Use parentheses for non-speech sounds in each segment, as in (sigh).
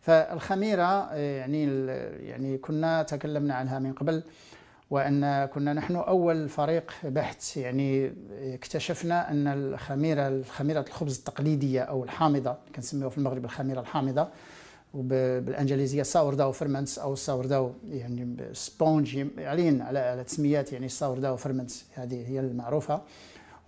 فالخميره آه، يعني يعني كنا تكلمنا عنها من قبل وان كنا نحن اول فريق بحث يعني آه، اكتشفنا ان الخميره الخميره الخبز التقليديه او الحامضه كنسميوها في المغرب الخميره الحامضه وبالانجليزيه ساورداو فيرمنتس او ساورداو يعني سبونج يعني علينا على تسميات يعني ساورداو فيرمنتس هذه هي المعروفه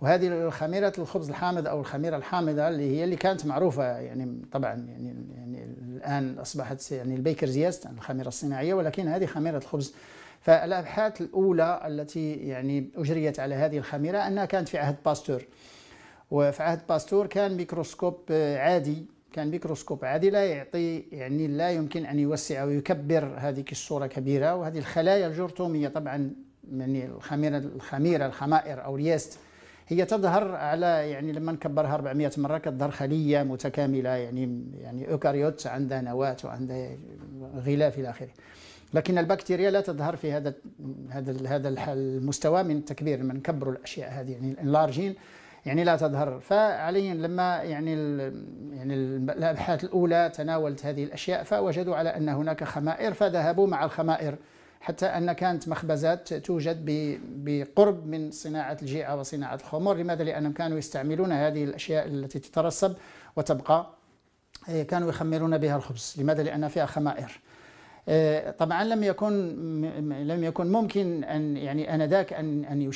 وهذه الخميرة الخبز الحامض أو الخميرة الحامضة اللي هي اللي كانت معروفة يعني طبعا يعني, يعني الآن أصبحت يعني البيكرز يست الخميرة الصناعية ولكن هذه خميرة الخبز فالأبحاث الأولى التي يعني أجريت على هذه الخميرة أنها كانت في عهد باستور وفي عهد باستور كان ميكروسكوب عادي كان ميكروسكوب عادي لا يعطي يعني لا يمكن أن يوسع ويكبر هذه الصورة كبيرة وهذه الخلايا الجرثومية طبعا يعني الخميرة الخميرة الخمائر أو اليست هي تظهر على يعني لما نكبرها 400 مره كتظهر خليه متكامله يعني يعني اوكاريوت عندها نواه وعندها غلاف الى اخره لكن البكتيريا لا تظهر في هذا هذا هذا المستوى من التكبير لما نكبروا الاشياء هذه يعني الانلارجين يعني لا تظهر فعليا لما يعني يعني الابحاث الاولى تناولت هذه الاشياء فوجدوا على ان هناك خمائر فذهبوا مع الخمائر حتى أن كانت مخبزات توجد بقرب من صناعة الجيعة وصناعة الخمور لماذا؟ لأنهم كانوا يستعملون هذه الأشياء التي تترسب وتبقى آه، كانوا يخمرون بها الخبز لماذا؟ لأن فيها خمائر آه، طبعا لم يكن لم يكن ممكن ان يعني انذاك ان ان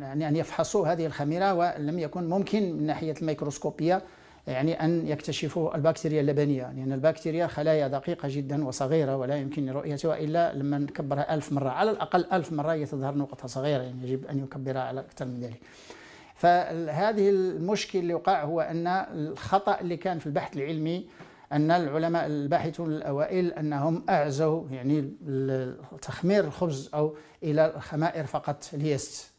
يعني ان يفحصوا هذه الخميره ولم يكن ممكن من ناحيه الميكروسكوبيه يعني أن يكتشفوا البكتيريا اللبنية لأن يعني البكتيريا خلايا دقيقة جدا وصغيرة ولا يمكن رؤيتها إلا لما نكبرها ألف مرة على الأقل ألف مرة يتظهر نقطة صغيرة يعني يجب أن يكبرها على أكثر من ذلك فهذه المشكل اللي وقع هو أن الخطأ اللي كان في البحث العلمي أن العلماء الباحثون الأوائل أنهم أعزوا يعني تخمير الخبز أو إلى الخمائر فقط ليست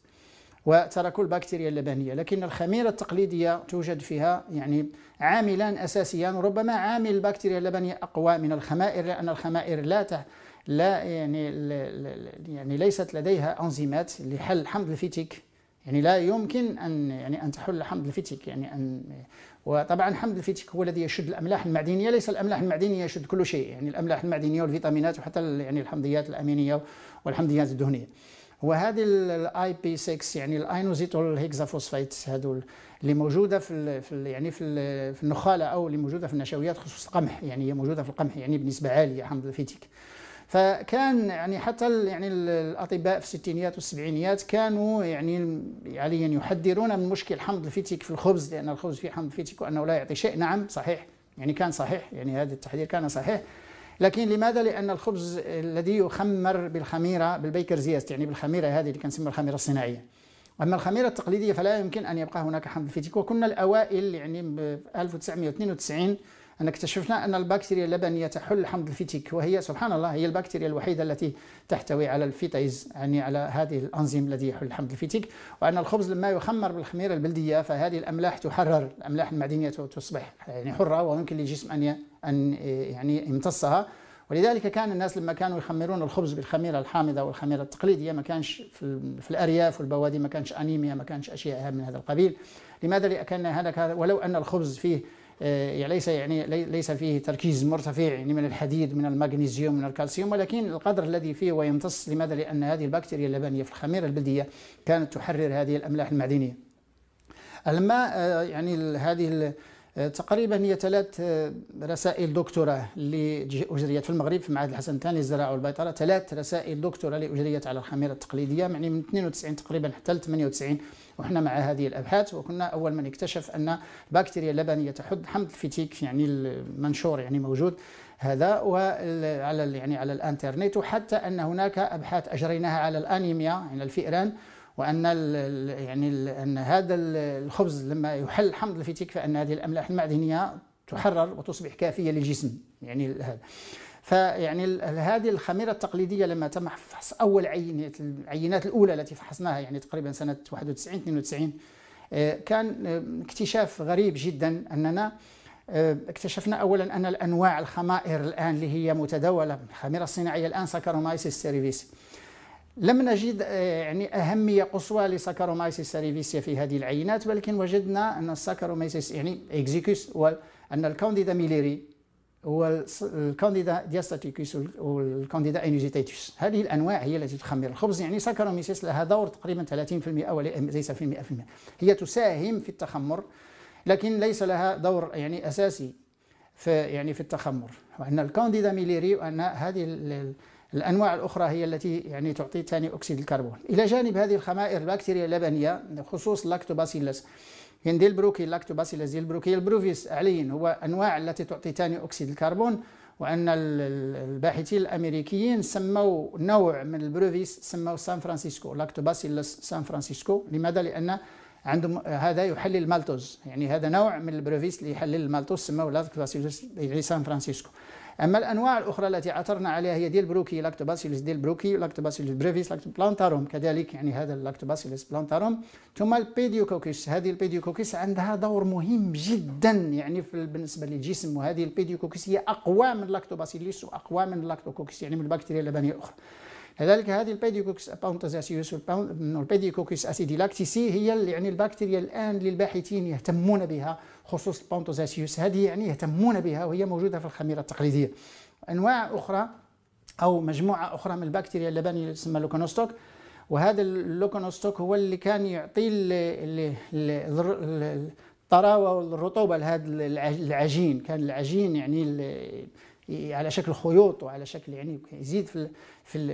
وتركوا البكتيريا اللبنيه لكن الخميره التقليديه توجد فيها يعني عاملان اساسيان وربما عامل البكتيريا اللبنيه اقوى من الخمائر لان الخمائر لا ت... لا يعني يعني ليست لديها انزيمات لحل حمض الفيتيك يعني لا يمكن ان يعني ان تحل حمض الفيتيك يعني ان وطبعا حمض الفيتيك هو الذي يشد الاملاح المعدنيه ليس الاملاح المعدنيه يشد كل شيء يعني الاملاح المعدنيه والفيتامينات وحتى يعني الحمضيات الامينيه والحمضيات الدهنيه وهذه الاي بي 6 يعني الاينوزيتول هيكزافوسفايت هذول اللي موجوده في, الـ في الـ يعني في, في النخاله او اللي موجوده في النشويات خصوصا القمح يعني هي موجوده في القمح يعني بنسبه عاليه حمض فيتيك فكان يعني حتى يعني الاطباء في الستينيات والسبعينيات كانوا يعني يعني يحذرون من مشكل حمض الفيتيك في الخبز لان الخبز فيه حمض الفيتيك وانه لا يعطي شيء نعم صحيح يعني كان صحيح يعني هذا التحذير كان صحيح لكن لماذا؟ لأن الخبز الذي يخمر بالخميرة بالبيكرزياست يعني بالخميرة هذه اللي كنسميها الخميرة الصناعية أما الخميرة التقليدية فلا يمكن أن يبقى هناك حمض فيتيك وكنا الأوائل يعني ب 1992 أن اكتشفنا أن البكتيريا اللبنية تحل حمض الفيتيك وهي سبحان الله هي البكتيريا الوحيدة التي تحتوي على الفيتيز يعني على هذه الأنزيم الذي يحل حمض الفيتيك وأن الخبز لما يخمر بالخميرة البلدية فهذه الأملاح تحرر الأملاح المعدنية تصبح يعني حرة ويمكن للجسم أن أن يعني يمتصها ولذلك كان الناس لما كانوا يخمرون الخبز بالخميره الحامضه والخميره التقليديه ما كانش في, في الارياف والبوادي ما كانش انيميا ما كانش اشياء من هذا القبيل لماذا لان هذا ولو ان الخبز فيه آه، يعني ليس يعني ليس فيه تركيز مرتفع يعني من الحديد من المغنيسيوم من الكالسيوم ولكن القدر الذي فيه ويمتص لماذا؟ لأن هذه البكتيريا اللبنية في الخميرة البلدية كانت تحرر هذه الأملاح المعدنية الماء آه، يعني هذه آه، تقريبا هي ثلاث آه، رسائل دكتوراه اللي اجريت في المغرب في معهد الحسن الثاني للزراعه والبيطره ثلاث رسائل دكتوراه اللي اجريت على الخميره التقليديه يعني من 92 تقريبا حتى 98 وحنا مع هذه الابحاث وكنا اول من اكتشف ان البكتيريا اللبنيه تحد حمض الفتيك يعني المنشور يعني موجود هذا وعلى يعني على الانترنت وحتى ان هناك ابحاث اجريناها على الانيميا يعني الفئران وان يعني ان هذا الخبز لما يحل حمض الفيتيك فان هذه الاملاح المعدنيه تحرر وتصبح كافيه للجسم يعني هذا فيعني هذه الخميره التقليديه لما تم فحص اول عينه العينات الاولى التي فحصناها يعني تقريبا سنه 91 92 آه، كان آه، اكتشاف غريب جدا اننا آه، اكتشفنا اولا ان الانواع الخمائر الان اللي هي متداوله الخميره الصناعيه الان ساكارومايسيس سيرفيس لم نجد آه، يعني أهمية قصوى لساكارومايسيس سيريفيسيا في هذه العينات ولكن وجدنا أن الساكارومايسيس يعني إكزيكوس وأن الكانديدا ميليري والكانديدا دياستاتيكوس والكانديدا انيزيتيتوس هذه الأنواع هي التي تخمر الخبز يعني ساكاروميسيس لها دور تقريبا 30% وليس في 100% هي تساهم في التخمر لكن ليس لها دور يعني أساسي في يعني في التخمر وأن الكانديدا ميليري وأن هذه الأنواع الأخرى هي التي يعني تعطي ثاني أكسيد الكربون إلى جانب هذه الخمائر البكتيريا اللبنية خصوص لاكتوباسيلس هندي ديال بروكي لاكتوباسيلس ديال بروكي البروفيس علين هو أنواع التي تعطي ثاني أكسيد الكربون وأن الباحثين الأمريكيين سموا نوع من البروفيس سموه سان فرانسيسكو لاكتوباسيلس سان فرانسيسكو لماذا؟ لأن عندهم هذا يحلل المالتوز يعني هذا نوع من البروفيس اللي يحلل المالتوز سموه لاكتوباسيلوس سان فرانسيسكو اما الانواع الاخرى التي عثرنا عليها هي ديال بروكي لاكتوباسيلوس ديال بروكي لاكتوباسيلوس بريفيس لاكتوبلانتاروم كذلك يعني هذا اللاكتوباسيلوس بلانتاروم ثم البيديوكوكس هذه البيديوكوكس عندها دور مهم جدا يعني في بالنسبه للجسم وهذه البيديوكوكس هي اقوى من لاكتوباسيلوس واقوى من اللاكتوكوكس يعني من البكتيريا اللبنيه الاخرى لذلك هذه البيديوكوكس بانتازاسيوس والبيديوكوكس اسيديلاكتيسي هي يعني البكتيريا الان للباحثين يهتمون بها خصوص البانتوزاسيوس هذه يعني يهتمون بها وهي موجوده في الخميره التقليديه انواع اخرى او مجموعه اخرى من البكتيريا اللبانيه اللي تسمى لوكونوستوك وهذا اللوكونوستوك هو اللي كان يعطي الطراوه والرطوبه لهذا العجين كان العجين يعني على شكل خيوط وعلى شكل يعني يزيد في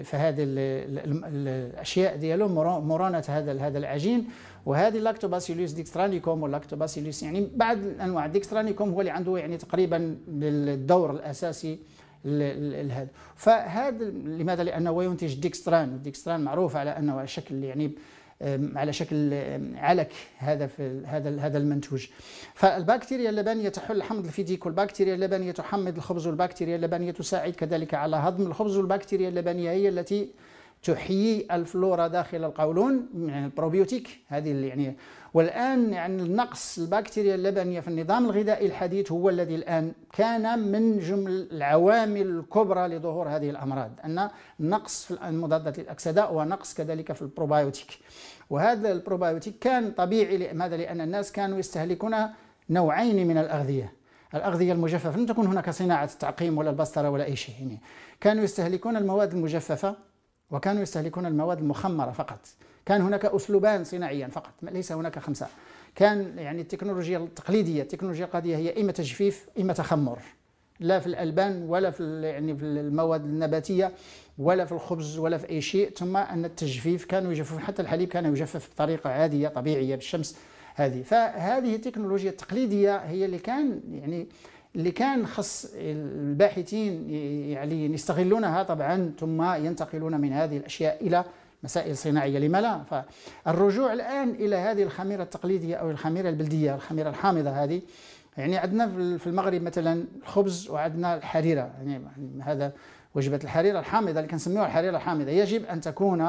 في, هذه الاشياء ديالو مرونه هذا هذا العجين وهذه لاكتوباسيلوس ديكسترانيكوم ولاكتوباسيلوس يعني بعض الانواع ديكسترانيكوم هو اللي عنده يعني تقريبا الدور الاساسي لهذا فهذا لماذا لانه ينتج ديكستران والديكستران معروف على انه شكل يعني على شكل علك هذا في هذا هذا المنتوج فالبكتيريا اللبنيه تحل حمض الفيديك والبكتيريا اللبنيه تحمض الخبز والبكتيريا اللبنيه تساعد كذلك على هضم الخبز والبكتيريا اللبنيه هي التي تحيي الفلورا داخل القولون يعني البروبيوتيك هذه اللي يعني والان يعني نقص البكتيريا اللبنيه في النظام الغذائي الحديث هو الذي الان كان من جمل العوامل الكبرى لظهور هذه الامراض ان نقص في المضادات للاكسده ونقص كذلك في البروبيوتيك وهذا البروبيوتيك كان طبيعي لماذا لان الناس كانوا يستهلكون نوعين من الاغذيه الأغذية المجففة لم تكن هناك صناعة التعقيم ولا البسطرة ولا أي شيء يعني كانوا يستهلكون المواد المجففة وكانوا يستهلكون المواد المخمرة فقط كان هناك أسلوبان صناعيا فقط ليس هناك خمسة كان يعني التكنولوجيا التقليدية التكنولوجيا القادية هي إما تجفيف إما تخمر لا في الالبان ولا في يعني في المواد النباتيه ولا في الخبز ولا في اي شيء ثم ان التجفيف كانوا يجففون حتى الحليب كان يجفف بطريقه عاديه طبيعيه بالشمس هذه فهذه التكنولوجيا التقليديه هي اللي كان يعني اللي كان خص الباحثين يعني يستغلونها طبعا ثم ينتقلون من هذه الاشياء الى مسائل صناعيه لما لا فالرجوع الان الى هذه الخميره التقليديه او الخميره البلديه الخميره الحامضه هذه يعني عندنا في المغرب مثلا الخبز وعندنا الحريره يعني هذا وجبه الحريره الحامضه اللي كنسميوها الحريره الحامضه يجب ان تكون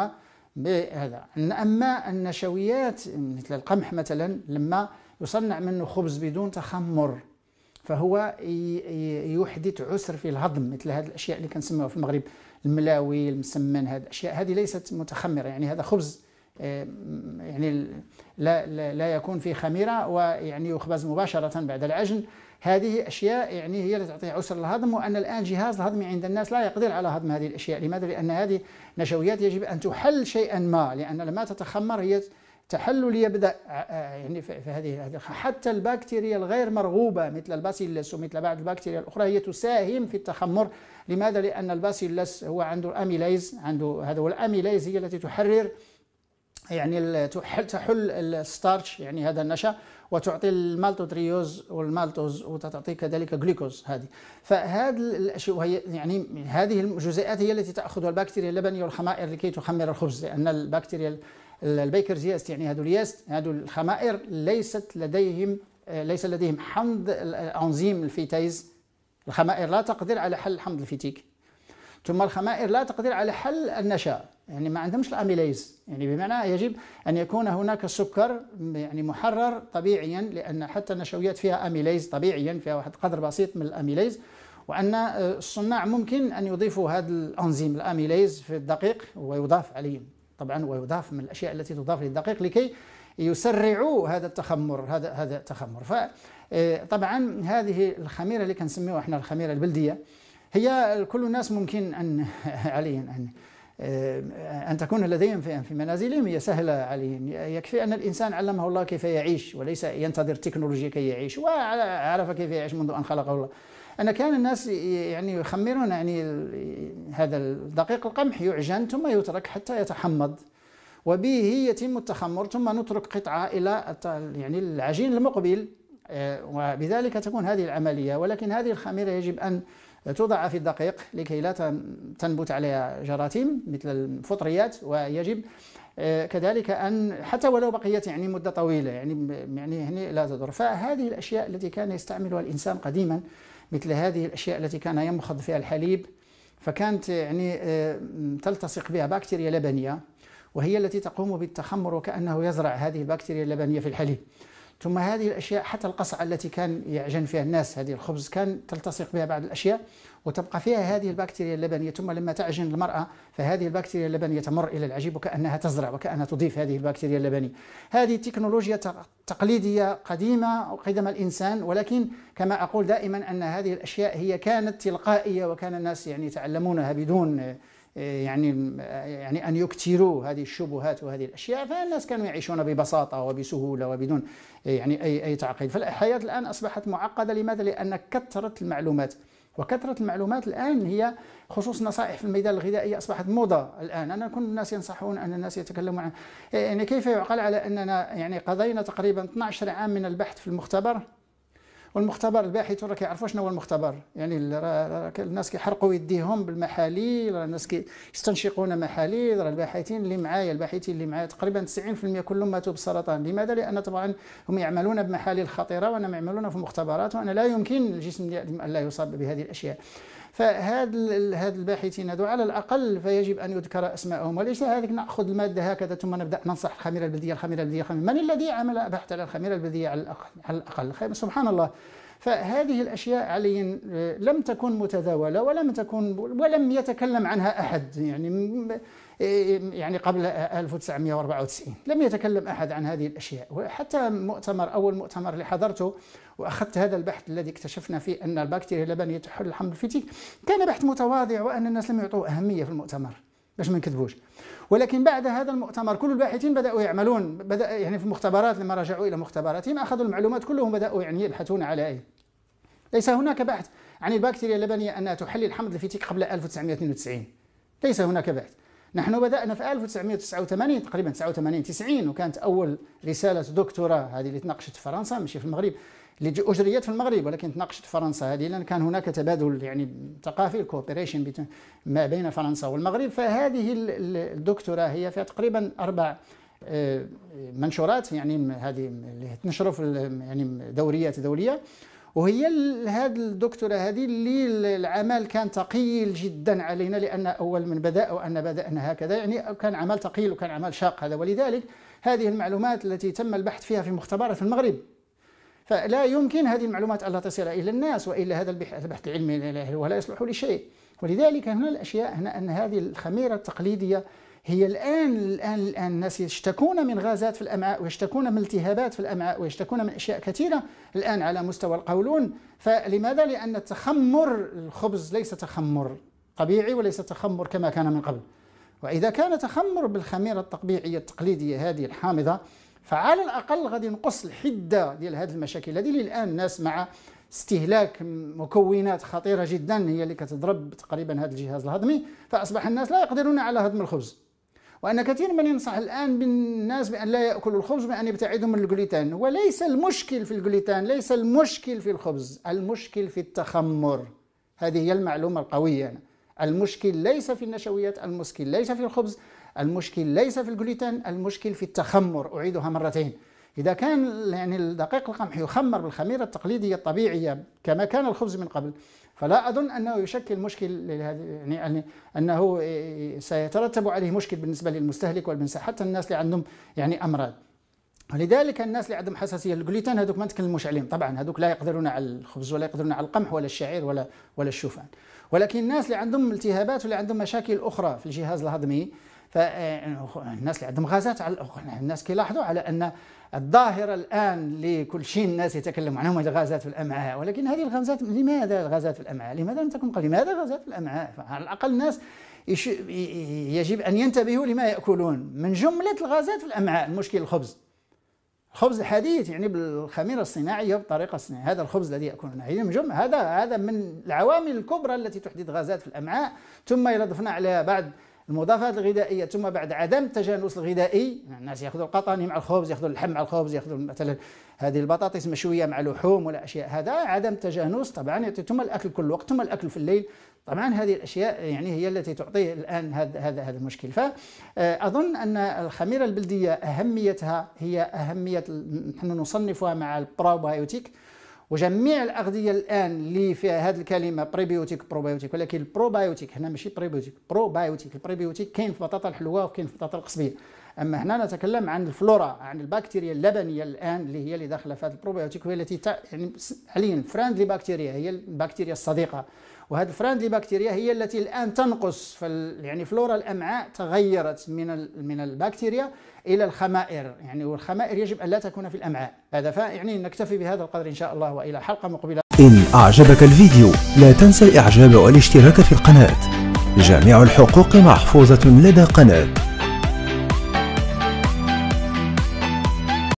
بهذا اما النشويات مثل القمح مثلا لما يصنع منه خبز بدون تخمر فهو يحدث عسر في الهضم مثل هذه الاشياء اللي كنسميوها في المغرب الملاوي المسمن هذه الاشياء هذه ليست متخمره يعني هذا خبز آه، يعني لا لا, يكون فيه خميره ويعني يخبز مباشره بعد العجن هذه اشياء يعني هي اللي تعطي عسر الهضم وان الان جهاز الهضم عند الناس لا يقدر على هضم هذه الاشياء لماذا لان هذه نشويات يجب ان تحل شيئا ما لان لما تتخمر هي التحلل يبدا آه، آه، يعني في هذه حتى البكتيريا الغير مرغوبه مثل الباسيلس ومثل بعض البكتيريا الاخرى هي تساهم في التخمر لماذا لان الباسيلس هو عنده الاميليز عنده هذا هو الاميليز هي التي تحرر يعني تحل الستارش يعني هذا النشا وتعطي المالتوتريوز والمالتوز وتعطي كذلك جلوكوز هذه فهذا الاشياء وهي يعني هذه الجزيئات هي التي تاخذها البكتيريا اللبنيه والخمائر لكي تخمر الخبز لان البكتيريا البيكرز ياست يعني هذول الياست هذول الخمائر ليست لديهم آه، ليس لديهم حمض الانزيم الفيتايز الخمائر لا تقدر على حل حمض الفيتيك ثم الخمائر لا تقدر على حل النشاء يعني ما عندهمش الاميليز يعني بمعنى يجب ان يكون هناك سكر يعني محرر طبيعيا لان حتى النشويات فيها اميليز طبيعيا فيها واحد قدر بسيط من الاميليز وان آه، الصناع ممكن ان يضيفوا هذا الانزيم الاميليز في الدقيق ويضاف عليهم طبعا ويضاف من الاشياء التي تضاف للدقيق لكي يسرعوا هذا التخمر هذا هذا التخمر فطبعا آه، هذه الخميره اللي كنسميوها احنا الخميره البلديه هي كل الناس ممكن ان (laughs) عليهم ان آه، أن تكون لديهم في منازلهم هي سهلة عليهم يكفي أن الإنسان علمه الله كيف يعيش وليس ينتظر التكنولوجيا كي يعيش وعرف كيف يعيش منذ أن خلقه الله انا كان الناس يعني يخمرون يعني هذا الدقيق القمح يعجن ثم يترك حتى يتحمض وبه يتم التخمر ثم نترك قطعة إلى يعني العجين المقبل آه، وبذلك تكون هذه العملية ولكن هذه الخميرة يجب أن توضع في الدقيق لكي لا تنبت عليها جراثيم مثل الفطريات ويجب آه، كذلك ان حتى ولو بقيت يعني مده طويله يعني يعني هنا لا تضر فهذه الاشياء التي كان يستعملها الانسان قديما مثل هذه الأشياء التي كان يمخض فيها الحليب فكانت يعني آه، تلتصق بها بكتيريا لبنية وهي التي تقوم بالتخمر وكأنه يزرع هذه البكتيريا اللبنية في الحليب ثم هذه الأشياء حتى القصعة التي كان يعجن فيها الناس هذه الخبز كان تلتصق بها بعض الأشياء وتبقى فيها هذه البكتيريا اللبنية ثم لما تعجن المرأة فهذه البكتيريا اللبنية تمر إلى العجيب وكأنها تزرع وكأنها تضيف هذه البكتيريا اللبنية هذه تكنولوجيا تقليدية قديمة قدم الإنسان ولكن كما أقول دائما أن هذه الأشياء هي كانت تلقائية وكان الناس يعني يتعلمونها بدون آه، يعني آه، يعني ان يكثروا هذه الشبهات وهذه الاشياء فالناس كانوا يعيشون ببساطه وبسهوله وبدون آه، يعني اي اي تعقيد فالحياه الان اصبحت معقده لماذا؟ لان كثره المعلومات وكثرة المعلومات الآن هي خصوص نصائح في الميدان الغذائي أصبحت موضة الآن أنا كل الناس ينصحون أن الناس يتكلموا عن يعني كيف يعقل على أننا يعني قضينا تقريبا 12 عام من البحث في المختبر والمختبر الباحث راه كيعرفوا شنو هو المختبر يعني الناس كيحرقوا يديهم بالمحاليل راه الناس كيستنشقون محاليل راه الباحثين اللي معايا الباحثين اللي معايا تقريبا 90% كلهم ماتوا بالسرطان لماذا لان طبعا هم يعملون بمحاليل خطيره وانا معملون في مختبرات وانا لا يمكن الجسم ديالي لا يصاب بهذه الاشياء فهذا هذ الباحثين هذو على الاقل فيجب ان يذكر اسمائهم وليس هذيك ناخذ الماده هكذا ثم نبدا ننصح الخميره البلديه الخميره البلديه من الذي عمل بحث على الخميره البلديه على الاقل على الاقل سبحان الله فهذه الأشياء علي آه، لم تكن متداولة ولم تكن ولم يتكلم عنها أحد يعني آه، يعني قبل 1994 لم يتكلم أحد عن هذه الأشياء وحتى مؤتمر أول مؤتمر اللي حضرته وأخذت هذا البحث الذي اكتشفنا فيه أن البكتيريا اللبنية تحل الحمض الفتيك كان بحث متواضع وأن الناس لم يعطوه أهمية في المؤتمر باش ما نكذبوش ولكن بعد هذا المؤتمر كل الباحثين بداوا يعملون بدا يعني في المختبرات لما رجعوا الى مختبراتهم اخذوا المعلومات كلهم بداوا يعني يبحثون اي ليس هناك بحث عن البكتيريا اللبنيه انها تحلل حمض الفيتيك قبل 1992 ليس هناك بحث نحن بدأنا في 1989 تقريبا 89 90 وكانت أول رسالة دكتوراه هذه اللي تناقشت في فرنسا ماشي في المغرب اللي أجريت في المغرب ولكن تناقشت في فرنسا هذه لأن كان هناك تبادل يعني ثقافي الكوبريشن ما بين فرنسا والمغرب فهذه الدكتوراه هي فيها تقريبا أربع آه، منشورات يعني هذه اللي تنشروا في يعني دوريات دوليه وهي هذه الدكتوره هذه اللي العمل كان ثقيل جدا علينا لان اول من بدا وان بدانا هكذا يعني كان عمل ثقيل وكان عمل شاق هذا ولذلك هذه المعلومات التي تم البحث فيها في مختبرات في المغرب فلا يمكن هذه المعلومات الا تصل الى الناس والا هذا البحث العلمي ولا يصلح لشيء ولذلك هنا الاشياء هنا ان هذه الخميره التقليديه هي الآن الآن الآن الناس يشتكون من غازات في الأمعاء ويشتكون من التهابات في الأمعاء ويشتكون من أشياء كثيرة الآن على مستوى القولون فلماذا؟ لأن التخمر الخبز ليس تخمر طبيعي وليس تخمر كما كان من قبل وإذا كان تخمر بالخميرة الطبيعية التقليدية هذه الحامضة فعلى الأقل غادي ينقص الحدة ديال هذه المشاكل هذه الآن الناس مع استهلاك مكونات خطيرة جدا هي اللي كتضرب تقريبا هذا الجهاز الهضمي فأصبح الناس لا يقدرون على هضم الخبز وأن كثير من ينصح الآن بالناس بأن لا يأكلوا الخبز بأن يبتعدوا من الجلوتين وليس المشكل في الجلوتين ليس المشكل في الخبز المشكل في التخمر هذه هي المعلومة القوية المشكل ليس في النشويات المشكل ليس في الخبز المشكل ليس في الجلوتين المشكل في التخمر أعيدها مرتين إذا كان يعني الدقيق القمح يخمر بالخميرة التقليدية الطبيعية كما كان الخبز من قبل فلا أظن أنه يشكل مشكل يعني أنه سيترتب عليه مشكل بالنسبة للمستهلك والبنسة حتى الناس اللي عندهم يعني أمراض ولذلك الناس اللي عندهم حساسيه للجلوتين هذوك ما نتكلموش عليهم طبعا هذوك لا يقدرون على الخبز ولا يقدرون على القمح ولا الشعير ولا ولا الشوفان ولكن الناس اللي عندهم التهابات ولا عندهم مشاكل اخرى في الجهاز الهضمي فالناس اللي عندهم غازات على يعني الناس كيلاحظوا على ان الظاهره الان اللي شيء الناس يتكلموا عنهم الغازات في الامعاء ولكن هذه الغازات لماذا الغازات في الامعاء؟ لماذا لم تكن قبل؟ لماذا غازات في الامعاء؟ فعلى الاقل الناس يجب ان ينتبهوا لما ياكلون من جمله الغازات في الامعاء المشكل الخبز الخبز الحديث يعني بالخميره الصناعيه بطريقه صناعيه هذا الخبز الذي ياكلونه يعني من هذا هذا من العوامل الكبرى التي تحدث غازات في الامعاء ثم اذا ضفنا عليها بعد المضافات الغذائيه ثم بعد عدم التجانس الغذائي الناس ياخذوا القطاني مع الخبز ياخذوا اللحم مع الخبز ياخذوا مثلا هذه البطاطس مشويه مع لحوم ولا اشياء هذا عدم التجانس طبعا ثم الاكل كل وقت ثم الاكل في الليل طبعا هذه الاشياء يعني هي التي تعطي الان هذا هذا هذا المشكل فاظن آه، ان الخميره البلديه اهميتها هي اهميه نحن نصنفها مع البروبايوتيك وجميع الاغذيه الان اللي فيها هذه الكلمه بريبيوتيك بروبيوتيك ولكن البروبيوتيك هنا ماشي بريبيوتيك بروبيوتيك البريبيوتيك كاين في البطاطا الحلوه وكاين في البطاطا القصبيه اما هنا نتكلم عن الفلورا عن البكتيريا اللبنيه الان اللي هي اللي داخله في هذا البروبيوتيك وهي التي يعني حاليا فريندلي بكتيريا هي البكتيريا الصديقه وهذه الفريندلي بكتيريا هي التي الان تنقص في يعني فلورا الامعاء تغيرت من من البكتيريا الى الخمائر يعني والخمائر يجب ان لا تكون في الامعاء هذا فيعني نكتفي بهذا القدر ان شاء الله والى حلقه مقبله ان اعجبك الفيديو لا تنسى الاعجاب والاشتراك في القناه جميع الحقوق محفوظه لدى قناه